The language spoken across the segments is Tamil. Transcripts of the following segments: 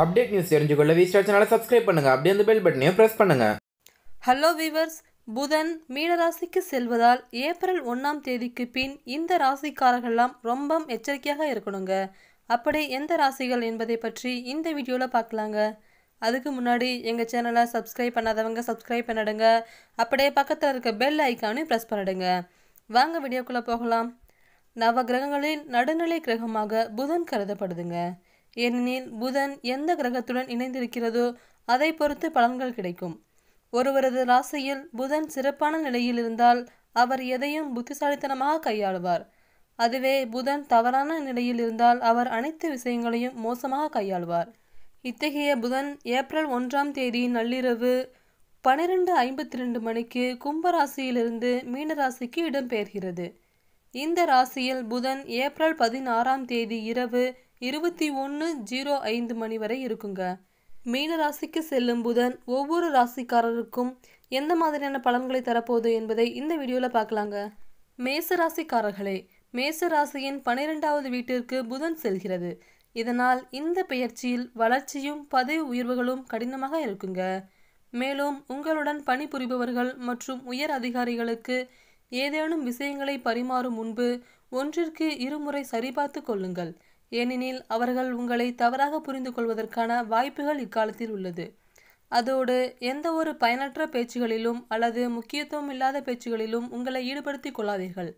அப்டேட் நியூஸ் தெரிஞ்சுக்கொள்ள வி சேனலை சப்ஸ்கிரைப் பண்ணுங்கள் அப்படியே அந்த பெல் பட்டனையும் ப்ரெஸ் பண்ணுங்கள் ஹலோ வீவர்ஸ் புதன் மீனராசிக்கு செல்வதால் ஏப்ரல் ஒன்றாம் தேதிக்கு பின் இந்த ராசிக்காரர்கள்லாம் ரொம்ப எச்சரிக்கையாக இருக்கணுங்க அப்படி எந்த ராசிகள் என்பதை பற்றி இந்த வீடியோவில் பார்க்கலாங்க அதுக்கு முன்னாடி எங்கள் சேனலை சப்ஸ்கிரைப் பண்ணாதவங்க சப்ஸ்கிரைப் பண்ணிடுங்க அப்படியே பக்கத்தில் இருக்க பெல் ஐக்கானையும் ப்ரெஸ் பண்ணிடுங்க வாங்க வீடியோக்குள்ளே போகலாம் நவ கிரகங்களில் நடுநிலை கிரகமாக புதன் கருதப்படுதுங்க ஏனெனில் புதன் எந்த கிரகத்துடன் இணைந்திருக்கிறதோ அதை பொறுத்து பலன்கள் கிடைக்கும் ஒருவரது ராசியில் புதன் சிறப்பான நிலையில் இருந்தால் அவர் எதையும் புத்திசாலித்தனமாக கையாளுவார் அதுவே புதன் தவறான நிலையில் இருந்தால் அவர் அனைத்து விஷயங்களையும் மோசமாக கையாளுவார் இத்தகைய புதன் ஏப்ரல் ஒன்றாம் தேதி நள்ளிரவு பனிரெண்டு ஐம்பத்தி ரெண்டு மணிக்கு கும்பராசியிலிருந்து மீனராசிக்கு இடம்பெயர்கிறது இந்த ராசியில் புதன் ஏப்ரல் பதினாறாம் தேதி இரவு இருபத்தி ஒன்று ஜீரோ ஐந்து மணி வரை இருக்குங்க மீன ராசிக்கு செல்லும் புதன் ஒவ்வொரு ராசிக்காரருக்கும் எந்த மாதிரியான பலன்களை தரப்போகுது என்பதை இந்த வீடியோவில் பார்க்கலாங்க மேச ராசிக்காரர்களே மேச ராசியின் பனிரெண்டாவது வீட்டிற்கு புதன் செல்கிறது இதனால் இந்த பெயர்ச்சியில் வளர்ச்சியும் பதவி உயர்வுகளும் கடினமாக இருக்குங்க மேலும் உங்களுடன் பணிபுரிபவர்கள் மற்றும் உயர் அதிகாரிகளுக்கு ஏதேனும் விஷயங்களை பரிமாறும் முன்பு ஒன்றிற்கு இருமுறை சரிபார்த்து கொள்ளுங்கள் ஏனெனில் அவர்கள் உங்களை தவறாக புரிந்து கொள்வதற்கான வாய்ப்புகள் இக்காலத்தில் உள்ளது அதோடு எந்த ஒரு பயனற்ற பேச்சுகளிலும் அல்லது முக்கியத்துவம் இல்லாத பேச்சுகளிலும் உங்களை ஈடுபடுத்தி கொள்ளாதீர்கள்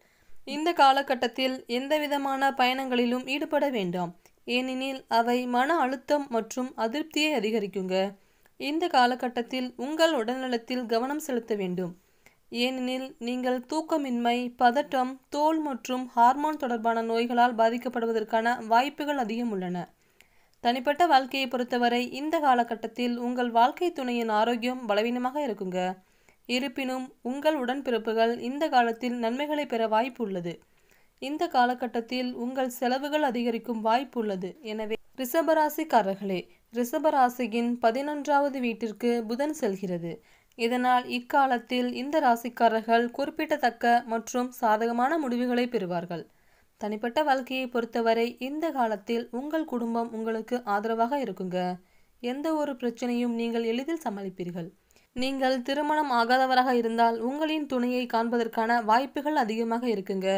இந்த காலகட்டத்தில் எந்த விதமான பயணங்களிலும் ஈடுபட வேண்டாம் ஏனெனில் அவை மன அழுத்தம் மற்றும் அதிருப்தியை அதிகரிக்குங்க இந்த காலகட்டத்தில் உங்கள் உடல்நலத்தில் கவனம் செலுத்த வேண்டும் ஏனெனில் நீங்கள் தூக்கமின்மை பதட்டம் தோல் மற்றும் ஹார்மோன் தொடர்பான நோய்களால் பாதிக்கப்படுவதற்கான வாய்ப்புகள் அதிகம் உள்ளன தனிப்பட்ட வாழ்க்கையை பொறுத்தவரை இந்த காலகட்டத்தில் உங்கள் வாழ்க்கை துணையின் ஆரோக்கியம் பலவீனமாக இருக்குங்க இருப்பினும் உங்கள் உடன்பிறப்புகள் இந்த காலத்தில் நன்மைகளை பெற வாய்ப்பு உள்ளது இந்த காலகட்டத்தில் உங்கள் செலவுகள் அதிகரிக்கும் வாய்ப்பு உள்ளது எனவே ரிசபராசிக்காரர்களே ரிசபராசியின் பதினொன்றாவது வீட்டிற்கு புதன் செல்கிறது இதனால் இக்காலத்தில் இந்த ராசிக்காரர்கள் குறிப்பிடத்தக்க மற்றும் சாதகமான முடிவுகளை பெறுவார்கள் தனிப்பட்ட வாழ்க்கையை பொறுத்தவரை இந்த காலத்தில் உங்கள் குடும்பம் உங்களுக்கு ஆதரவாக இருக்குங்க எந்த ஒரு பிரச்சனையும் நீங்கள் எளிதில் சமாளிப்பீர்கள் நீங்கள் திருமணம் ஆகாதவராக இருந்தால் உங்களின் துணையை காண்பதற்கான வாய்ப்புகள் அதிகமாக இருக்குங்க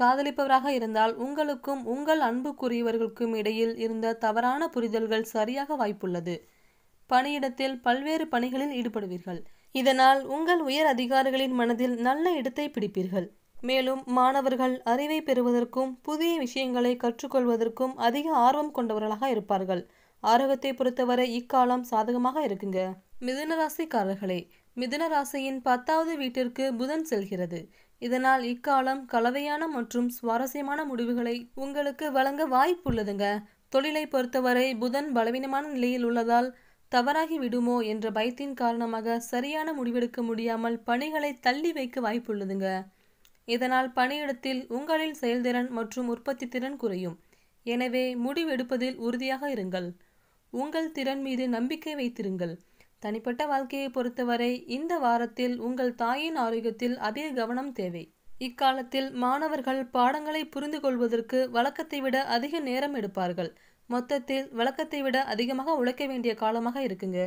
காதலிப்பவராக இருந்தால் உங்களுக்கும் உங்கள் அன்புக்குரியவர்களுக்கும் இடையில் இருந்த தவறான புரிதல்கள் சரியாக வாய்ப்புள்ளது பணியிடத்தில் பல்வேறு பணிகளில் ஈடுபடுவீர்கள் இதனால் உங்கள் உயர் அதிகாரிகளின் மனதில் நல்ல இடத்தை பிடிப்பீர்கள் மேலும் மாணவர்கள் அறிவை பெறுவதற்கும் புதிய விஷயங்களை கற்றுக்கொள்வதற்கும் அதிக ஆர்வம் கொண்டவர்களாக இருப்பார்கள் ஆரோக்கியத்தை பொறுத்தவரை இக்காலம் சாதகமாக இருக்குங்க மிதுனராசிக்காரர்களே மிதுனராசியின் பத்தாவது வீட்டிற்கு புதன் செல்கிறது இதனால் இக்காலம் கலவையான மற்றும் சுவாரஸ்யமான முடிவுகளை உங்களுக்கு வழங்க வாய்ப்புள்ளதுங்க தொழிலை பொறுத்தவரை புதன் பலவீனமான நிலையில் உள்ளதால் தவறாகி விடுமோ என்ற பயத்தின் காரணமாக சரியான முடிவெடுக்க முடியாமல் பணிகளை தள்ளி வைக்க வாய்ப்புள்ளதுங்க இதனால் பணியிடத்தில் உங்களின் செயல்திறன் மற்றும் உற்பத்தி திறன் குறையும் எனவே முடிவெடுப்பதில் உறுதியாக இருங்கள் உங்கள் திறன் மீது நம்பிக்கை வைத்திருங்கள் தனிப்பட்ட வாழ்க்கையை பொறுத்தவரை இந்த வாரத்தில் உங்கள் தாயின் ஆரோக்கியத்தில் அதிக கவனம் தேவை இக்காலத்தில் மாணவர்கள் பாடங்களை புரிந்து கொள்வதற்கு வழக்கத்தை விட அதிக நேரம் எடுப்பார்கள் மொத்தத்தில் வழக்கத்தை விட அதிகமாக உழைக்க வேண்டிய காலமாக இருக்குங்க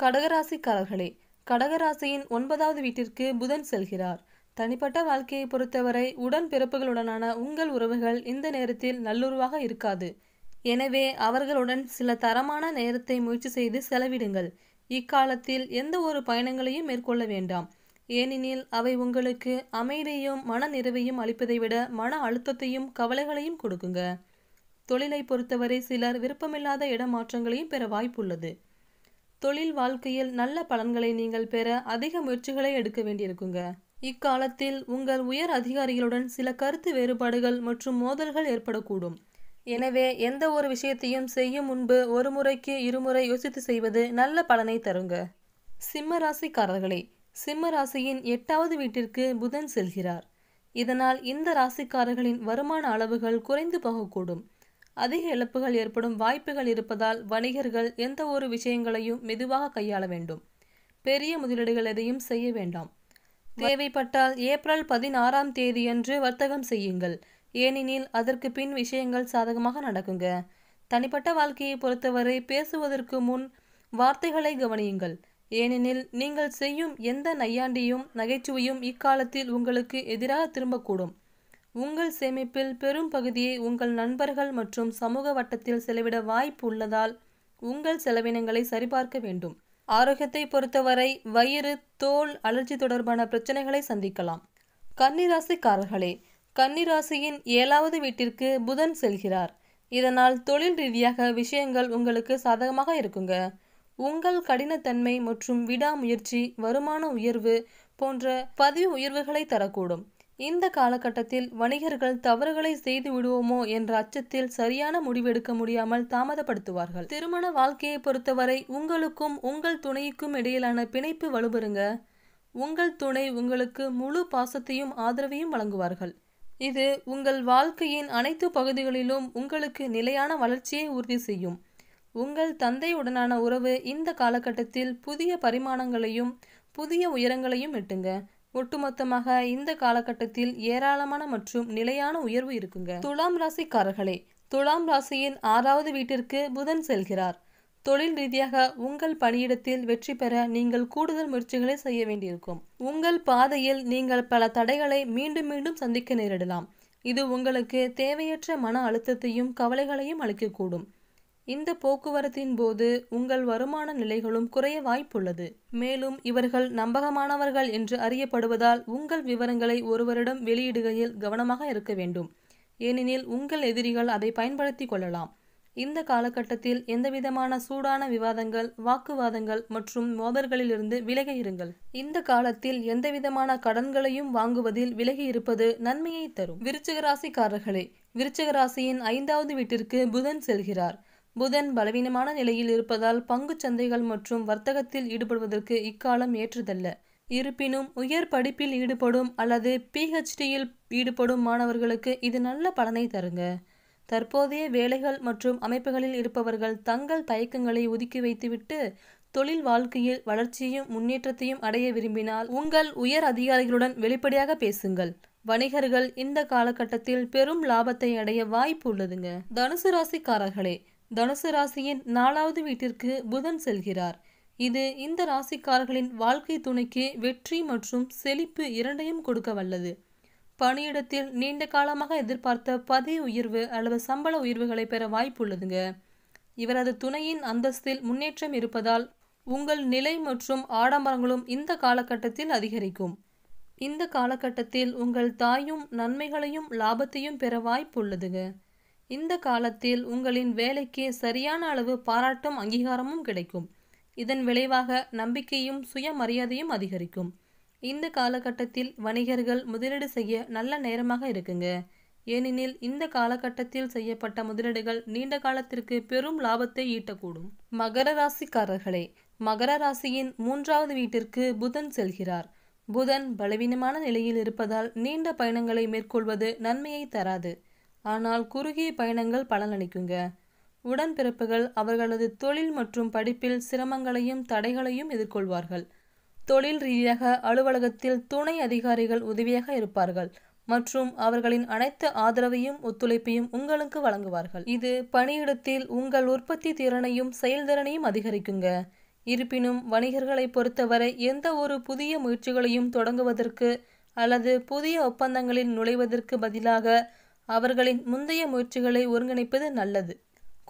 கடகராசிக்காரர்களே கடகராசியின் ஒன்பதாவது வீட்டிற்கு புதன் செல்கிறார் தனிப்பட்ட வாழ்க்கையை பொறுத்தவரை உடன் பிறப்புகளுடனான உங்கள் உறவுகள் இந்த நேரத்தில் நல்லுறவாக இருக்காது எனவே அவர்களுடன் சில தரமான நேரத்தை முயற்சி செய்து செலவிடுங்கள் இக்காலத்தில் எந்த ஒரு பயணங்களையும் மேற்கொள்ள வேண்டாம் ஏனெனில் அவை உங்களுக்கு அமைதியையும் மன நிறைவையும் அளிப்பதை விட மன அழுத்தத்தையும் கவலைகளையும் கொடுக்குங்க தொழிலை பொறுத்தவரை சிலர் விருப்பமில்லாத இடமாற்றங்களையும் பெற வாய்ப்புள்ளது தொழில் வாழ்க்கையில் நல்ல பலன்களை நீங்கள் பெற அதிக முயற்சிகளை எடுக்க வேண்டியிருக்குங்க இக்காலத்தில் உங்கள் உயர் அதிகாரிகளுடன் சில கருத்து வேறுபாடுகள் மற்றும் மோதல்கள் ஏற்படக்கூடும் எனவே எந்த ஒரு விஷயத்தையும் செய்யும் முன்பு ஒரு முறைக்கு இருமுறை யோசித்து செய்வது நல்ல பலனை தருங்க சிம்ம ராசிக்காரர்களே சிம்ம ராசியின் எட்டாவது வீட்டிற்கு புதன் செல்கிறார் இதனால் இந்த ராசிக்காரர்களின் வருமான அளவுகள் குறைந்து போகக்கூடும் அதிக இழப்புகள் ஏற்படும் வாய்ப்புகள் இருப்பதால் வணிகர்கள் எந்த ஒரு விஷயங்களையும் மெதுவாக கையாள வேண்டும் பெரிய முதலீடுகள் எதையும் செய்ய வேண்டாம் தேவைப்பட்டால் ஏப்ரல் பதினாறாம் தேதியன்று வர்த்தகம் செய்யுங்கள் ஏனெனில் அதற்கு பின் விஷயங்கள் சாதகமாக நடக்குங்க தனிப்பட்ட வாழ்க்கையை பொறுத்தவரை பேசுவதற்கு முன் வார்த்தைகளை கவனியுங்கள் ஏனெனில் நீங்கள் செய்யும் எந்த நையாண்டியும் நகைச்சுவையும் இக்காலத்தில் உங்களுக்கு எதிராக திரும்பக்கூடும் உங்கள் சேமிப்பில் பெரும் பகுதியை உங்கள் நண்பர்கள் மற்றும் சமூக வட்டத்தில் செலவிட வாய்ப்பு உள்ளதால் உங்கள் செலவினங்களை சரிபார்க்க வேண்டும் ஆரோக்கியத்தை பொறுத்தவரை வயிறு தோல் அலர்ஜி தொடர்பான பிரச்சனைகளை சந்திக்கலாம் கன்னிராசிக்காரர்களே கன்னிராசியின் ஏழாவது வீட்டிற்கு புதன் செல்கிறார் இதனால் தொழில் ரீதியாக விஷயங்கள் உங்களுக்கு சாதகமாக இருக்குங்க உங்கள் கடினத்தன்மை மற்றும் விடாமுயற்சி வருமான உயர்வு போன்ற பதிவு உயர்வுகளை தரக்கூடும் இந்த காலகட்டத்தில் வணிகர்கள் தவறுகளை செய்து விடுவோமோ என்ற அச்சத்தில் சரியான முடிவெடுக்க முடியாமல் தாமதப்படுத்துவார்கள் திருமண வாழ்க்கையை பொறுத்தவரை உங்களுக்கும் உங்கள் துணைக்கும் இடையிலான பிணைப்பு வலுபெறுங்க உங்கள் துணை உங்களுக்கு முழு பாசத்தையும் ஆதரவையும் வழங்குவார்கள் இது உங்கள் வாழ்க்கையின் அனைத்து பகுதிகளிலும் உங்களுக்கு நிலையான வளர்ச்சியை உறுதி செய்யும் உங்கள் தந்தையுடனான உறவு இந்த காலகட்டத்தில் புதிய பரிமாணங்களையும் புதிய உயரங்களையும் எட்டுங்க ஒட்டுமொத்தமாக இந்த காலகட்டத்தில் ஏராளமான மற்றும் நிலையான உயர்வு இருக்குங்க துலாம் ராசிக்காரர்களே துலாம் ராசியின் ஆறாவது வீட்டிற்கு புதன் செல்கிறார் தொழில் ரீதியாக உங்கள் பணியிடத்தில் வெற்றி பெற நீங்கள் கூடுதல் முயற்சிகளை செய்ய வேண்டியிருக்கும் உங்கள் பாதையில் நீங்கள் பல தடைகளை மீண்டும் மீண்டும் சந்திக்க நேரிடலாம் இது உங்களுக்கு தேவையற்ற மன அழுத்தத்தையும் கவலைகளையும் அளிக்கக்கூடும் இந்த போக்குவரத்தின் போது உங்கள் வருமான நிலைகளும் குறைய வாய்ப்புள்ளது மேலும் இவர்கள் நம்பகமானவர்கள் என்று அறியப்படுவதால் உங்கள் விவரங்களை ஒருவரிடம் வெளியிடுகையில் கவனமாக இருக்க வேண்டும் ஏனெனில் உங்கள் எதிரிகள் அதை பயன்படுத்தி கொள்ளலாம் இந்த காலகட்டத்தில் எந்தவிதமான சூடான விவாதங்கள் வாக்குவாதங்கள் மற்றும் மோதல்களிலிருந்து விலகி இருங்கள் இந்த காலத்தில் எந்தவிதமான கடன்களையும் வாங்குவதில் விலகி இருப்பது நன்மையை தரும் விருச்சிகராசிக்காரர்களே விருச்சிகராசியின் ஐந்தாவது வீட்டிற்கு புதன் செல்கிறார் புதன் பலவீனமான நிலையில் இருப்பதால் பங்கு சந்தைகள் மற்றும் வர்த்தகத்தில் ஈடுபடுவதற்கு இக்காலம் ஏற்றதல்ல இருப்பினும் உயர் படிப்பில் ஈடுபடும் அல்லது பிஹெச்டியில் ஈடுபடும் மாணவர்களுக்கு இது நல்ல பலனை தருங்க தற்போதைய வேலைகள் மற்றும் அமைப்புகளில் இருப்பவர்கள் தங்கள் தயக்கங்களை ஒதுக்கி வைத்துவிட்டு தொழில் வாழ்க்கையில் வளர்ச்சியையும் முன்னேற்றத்தையும் அடைய விரும்பினால் உங்கள் உயர் அதிகாரிகளுடன் வெளிப்படையாக பேசுங்கள் வணிகர்கள் இந்த காலகட்டத்தில் பெரும் லாபத்தை அடைய வாய்ப்பு உள்ளதுங்க தனுசு ராசிக்காரர்களே தனுசு ராசியின் நாலாவது வீட்டிற்கு புதன் செல்கிறார் இது இந்த ராசிக்காரர்களின் வாழ்க்கை துணைக்கு வெற்றி மற்றும் செழிப்பு இரண்டையும் கொடுக்க வல்லது பணியிடத்தில் நீண்ட காலமாக எதிர்பார்த்த பதவி உயர்வு அல்லது சம்பள உயர்வுகளை பெற வாய்ப்புள்ளதுங்க இவரது துணையின் அந்தஸ்தில் முன்னேற்றம் இருப்பதால் உங்கள் நிலை மற்றும் ஆடம்பரங்களும் இந்த காலகட்டத்தில் அதிகரிக்கும் இந்த காலகட்டத்தில் உங்கள் தாயும் நன்மைகளையும் லாபத்தையும் பெற வாய்ப்புள்ளதுங்க இந்த காலத்தில் உங்களின் வேலைக்கு சரியான அளவு பாராட்டும் அங்கீகாரமும் கிடைக்கும் இதன் விளைவாக நம்பிக்கையும் சுயமரியாதையும் அதிகரிக்கும் இந்த காலகட்டத்தில் வணிகர்கள் முதலீடு செய்ய நல்ல நேரமாக இருக்குங்க ஏனெனில் இந்த காலகட்டத்தில் செய்யப்பட்ட முதலீடுகள் நீண்ட காலத்திற்கு பெரும் லாபத்தை ஈட்டக்கூடும் மகர ராசிக்காரர்களே மகர ராசியின் மூன்றாவது வீட்டிற்கு புதன் செல்கிறார் புதன் பலவீனமான நிலையில் இருப்பதால் நீண்ட பயணங்களை மேற்கொள்வது நன்மையை தராது ஆனால் குறுகிய பயணங்கள் பலனளிக்குங்க உடன்பிறப்புகள் அவர்களது தொழில் மற்றும் படிப்பில் சிரமங்களையும் தடைகளையும் எதிர்கொள்வார்கள் தொழில் ரீதியாக அலுவலகத்தில் துணை அதிகாரிகள் உதவியாக இருப்பார்கள் மற்றும் அவர்களின் அனைத்து ஆதரவையும் ஒத்துழைப்பையும் உங்களுக்கு வழங்குவார்கள் இது பணியிடத்தில் உங்கள் உற்பத்தி திறனையும் செயல்திறனையும் அதிகரிக்குங்க இருப்பினும் வணிகர்களை பொறுத்தவரை எந்த ஒரு புதிய முயற்சிகளையும் தொடங்குவதற்கு அல்லது புதிய ஒப்பந்தங்களில் நுழைவதற்கு பதிலாக அவர்களின் முந்தைய முயற்சிகளை ஒருங்கிணைப்பது நல்லது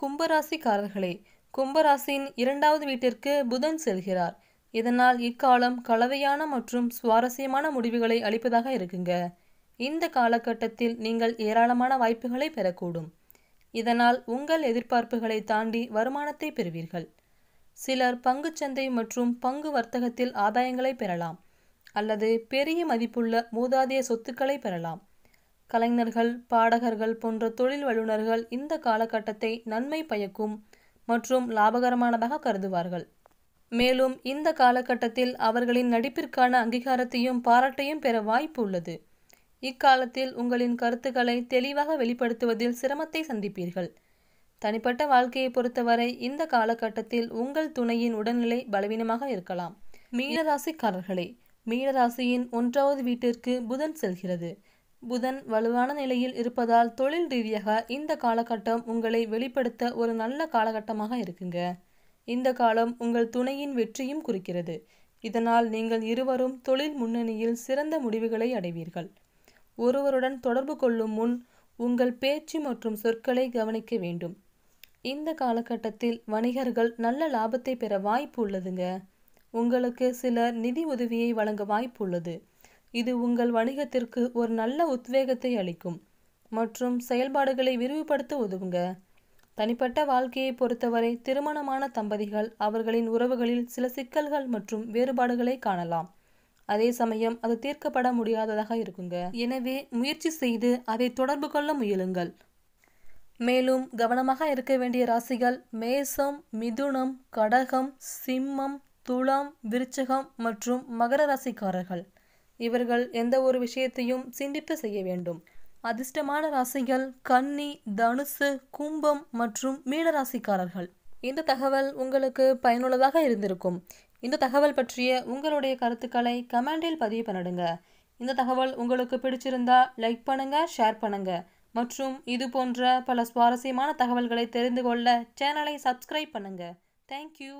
கும்பராசிக்காரர்களே கும்பராசியின் இரண்டாவது வீட்டிற்கு புதன் செல்கிறார் இதனால் இக்காலம் கலவையான மற்றும் சுவாரஸ்யமான முடிவுகளை அளிப்பதாக இருக்குங்க இந்த காலகட்டத்தில் நீங்கள் ஏராளமான வாய்ப்புகளை பெறக்கூடும் இதனால் உங்கள் எதிர்பார்ப்புகளை தாண்டி வருமானத்தை பெறுவீர்கள் சிலர் பங்குச்சந்தை மற்றும் பங்கு வர்த்தகத்தில் ஆதாயங்களை பெறலாம் அல்லது பெரிய மதிப்புள்ள மூதாதைய சொத்துக்களை பெறலாம் கலைஞர்கள் பாடகர்கள் போன்ற தொழில் வல்லுநர்கள் இந்த காலகட்டத்தை நன்மை பயக்கும் மற்றும் லாபகரமானதாக கருதுவார்கள் மேலும் இந்த காலகட்டத்தில் அவர்களின் நடிப்பிற்கான அங்கீகாரத்தையும் பாராட்டையும் பெற வாய்ப்பு உள்ளது இக்காலத்தில் உங்களின் கருத்துக்களை தெளிவாக வெளிப்படுத்துவதில் சிரமத்தை சந்திப்பீர்கள் தனிப்பட்ட வாழ்க்கையை பொறுத்தவரை இந்த காலகட்டத்தில் உங்கள் துணையின் உடல்நிலை பலவீனமாக இருக்கலாம் மீனராசிக்காரர்களே மீனராசியின் ஒன்றாவது வீட்டிற்கு புதன் செல்கிறது புதன் வலுவான நிலையில் இருப்பதால் தொழில் ரீதியாக இந்த காலகட்டம் உங்களை வெளிப்படுத்த ஒரு நல்ல காலகட்டமாக இருக்குங்க இந்த காலம் உங்கள் துணையின் வெற்றியும் குறிக்கிறது இதனால் நீங்கள் இருவரும் தொழில் முன்னணியில் சிறந்த முடிவுகளை அடைவீர்கள் ஒருவருடன் தொடர்பு கொள்ளும் முன் உங்கள் பேச்சு மற்றும் சொற்களை கவனிக்க வேண்டும் இந்த காலகட்டத்தில் வணிகர்கள் நல்ல லாபத்தை பெற வாய்ப்பு உள்ளதுங்க உங்களுக்கு சிலர் நிதி உதவியை வழங்க வாய்ப்பு உள்ளது இது உங்கள் வணிகத்திற்கு ஒரு நல்ல உத்வேகத்தை அளிக்கும் மற்றும் செயல்பாடுகளை விரிவுபடுத்த உதவுங்க தனிப்பட்ட வாழ்க்கையை பொறுத்தவரை திருமணமான தம்பதிகள் அவர்களின் உறவுகளில் சில சிக்கல்கள் மற்றும் வேறுபாடுகளை காணலாம் அதே சமயம் அது தீர்க்கப்பட முடியாததாக இருக்குங்க எனவே முயற்சி செய்து அதை தொடர்பு கொள்ள முயலுங்கள் மேலும் கவனமாக இருக்க வேண்டிய ராசிகள் மேசம் மிதுனம் கடகம் சிம்மம் துளம் விருச்சகம் மற்றும் மகர ராசிக்காரர்கள் இவர்கள் எந்த ஒரு விஷயத்தையும் சிந்திப்பு செய்ய வேண்டும் அதிர்ஷ்டமான ராசிகள் கன்னி தனுசு கும்பம் மற்றும் மீன ராசிக்காரர்கள் இந்த தகவல் உங்களுக்கு பயனுள்ளதாக இருந்திருக்கும் இந்த தகவல் பற்றிய உங்களுடைய கருத்துக்களை கமெண்டில் பதிவு பண்ணிடுங்க இந்த தகவல் உங்களுக்கு பிடிச்சிருந்தா லைக் பண்ணுங்க ஷேர் பண்ணுங்க மற்றும் இது போன்ற பல சுவாரஸ்யமான தகவல்களை தெரிந்து கொள்ள சேனலை சப்ஸ்கிரைப் பண்ணுங்க தேங்க்யூ